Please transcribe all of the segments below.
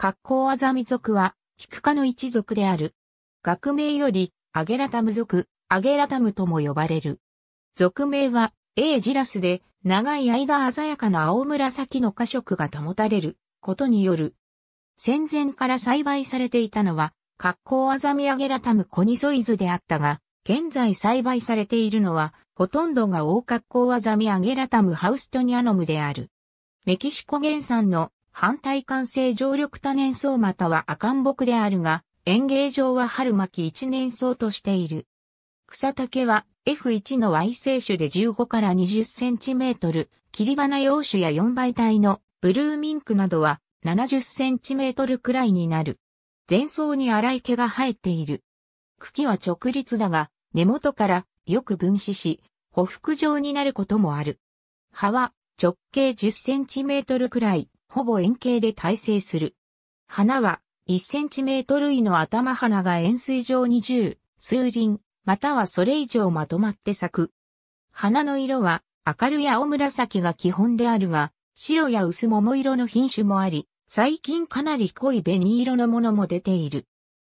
格好あざみ族は、キク科の一族である。学名より、アゲラタム族、アゲラタムとも呼ばれる。族名は、エージラスで、長い間鮮やかな青紫の花色が保たれることによる。戦前から栽培されていたのは、格好アザミアゲラタムコニソイズであったが、現在栽培されているのは、ほとんどが大格好アザミアゲラタムハウストニアノムである。メキシコ原産の反対感性常緑多年草または赤ん木であるが、園芸場は春巻き一年草としている。草丈は F1 の Y 生種で15から20センチメートル、切り花用種や4倍体のブルーミンクなどは70センチメートルくらいになる。前草に荒い毛が生えている。茎は直立だが、根元からよく分子し、匍匐状になることもある。葉は直径10センチメートルくらい、ほぼ円形で耐性する。花は、1センチメートル位の頭花が円錐状に十、数輪、またはそれ以上まとまって咲く。花の色は、明るい青紫が基本であるが、白や薄桃色の品種もあり、最近かなり濃い紅色のものも出ている。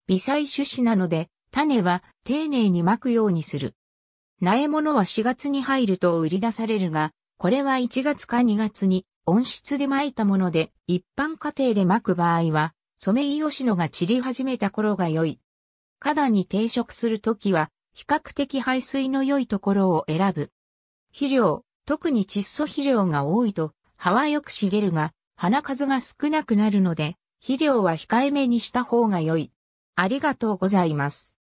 微細種子なので、種は丁寧に巻くようにする。苗物は4月に入ると売り出されるが、これは1月か2月に温室で巻いたもので、一般家庭で巻く場合は、ソメイヨシノが散り始めた頃が良い。花壇に定植するときは、比較的排水の良いところを選ぶ。肥料、特に窒素肥料が多いと、葉はよく茂るが、花数が少なくなるので、肥料は控えめにした方が良い。ありがとうございます。